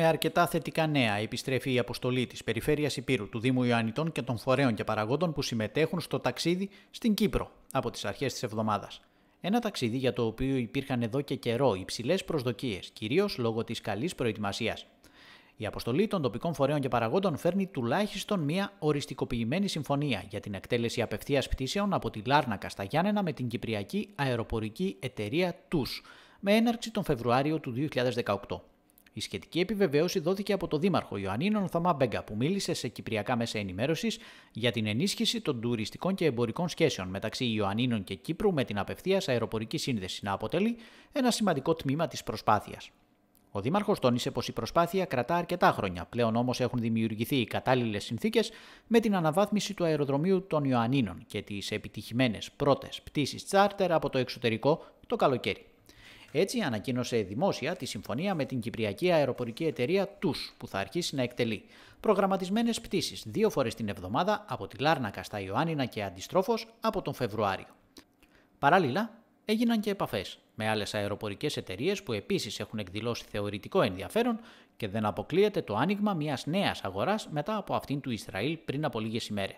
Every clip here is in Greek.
με αρκετά θετικά νέα επιστρέφει η αποστολή της Περιφέρειας Υπήρου του Δήμου Ιωαννητών και των φορέων και παραγόντων που συμμετέχουν στο ταξίδι στην Κύπρο από τις αρχές της εβδομάδας. Ένα ταξίδι για το οποίο υπήρχαν εδώ και καιρό υψηλές προσδοκίες, κυρίως λόγω της καλής προετοιμασίας. Η αποστολή των τοπικών φορέων και παραγόντων φέρνει τουλάχιστον μία οριστικοποιημένη συμφωνία για την εκτέλεση απευθείας πτήσεων από τη Λάρνακα στα Γιάννενα με την Κυπριακή Αεροπορική Εταιρεία TUS με έναρξη τον Φεβρουάριο του 2018. Η σχετική επιβεβαίωση δόθηκε από το Δήμαρχο Ιωαννίνων Θωμά Μπέγκα, που μίλησε σε κυπριακά μέσα ενημέρωσης για την ενίσχυση των τουριστικών και εμπορικών σχέσεων μεταξύ Ιωαννίνων και Κύπρου με την απευθείας αεροπορική σύνδεση να αποτελεί ένα σημαντικό τμήμα της προσπάθειας. Ο Δήμαρχος τόνισε πως η προσπάθεια κρατά αρκετά χρόνια. Πλέον όμως έχουν δημιουργηθεί οι κατάλληλες συνθήκες με την αναβάθμιση του αεροδρομίου των Ιωαννίνων και τις επιτυχημένες πρώτες πτήσεις τσάρτερ από το εξωτερικό το καλοκαίρι. Έτσι, ανακοίνωσε δημόσια τη συμφωνία με την Κυπριακή Αεροπορική Εταιρεία TUS, που θα αρχίσει να εκτελεί. Προγραμματισμένες πτήσεις δύο φορές την εβδομάδα από τη Λάρνακα στα Ιωάννινα και αντιστρόφως από τον Φεβρουάριο. Παράλληλα, έγιναν και επαφές με άλλες αεροπορικές εταιρείες που επίσης έχουν εκδηλώσει θεωρητικό ενδιαφέρον και δεν αποκλείεται το άνοιγμα μιας νέας αγοράς μετά από αυτήν του Ισραήλ πριν από λίγες ημέρες.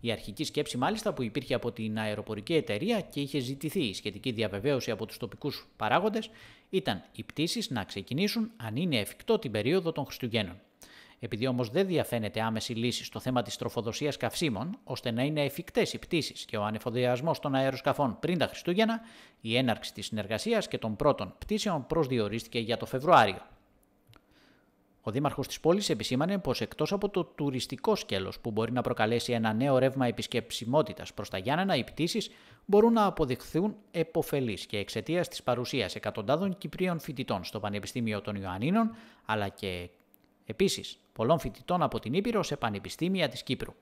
Η αρχική σκέψη, μάλιστα, που υπήρχε από την αεροπορική εταιρεία και είχε ζητηθεί η σχετική διαβεβαίωση από τους τοπικούς παράγοντες, ήταν οι πτήσεις να ξεκινήσουν αν είναι εφικτό την περίοδο των Χριστουγέννων. Επειδή όμως δεν διαφαίνεται άμεση λύση στο θέμα της τροφοδοσίας καυσίμων, ώστε να είναι εφικτές οι πτήσεις και ο ανεφοδιασμός των αεροσκαφών πριν τα Χριστούγεννα, η έναρξη της συνεργασίας και των πρώτων πτήσεων προσδιορίστηκε για το Φεβρουάριο. Ο Δήμαρχος της πόλης επισήμανε πως εκτός από το τουριστικό σκέλος που μπορεί να προκαλέσει ένα νέο ρεύμα επισκεψιμότητας προς τα Γιάννενα, οι πτήσεις μπορούν να αποδειχθούν επωφελείς και εξαιτίας της παρουσίας εκατοντάδων Κυπρίων φοιτητών στο Πανεπιστήμιο των Ιωαννίνων, αλλά και επίσης πολλών φοιτητών από την Ήπειρο σε πανεπιστήμια της Κύπρου.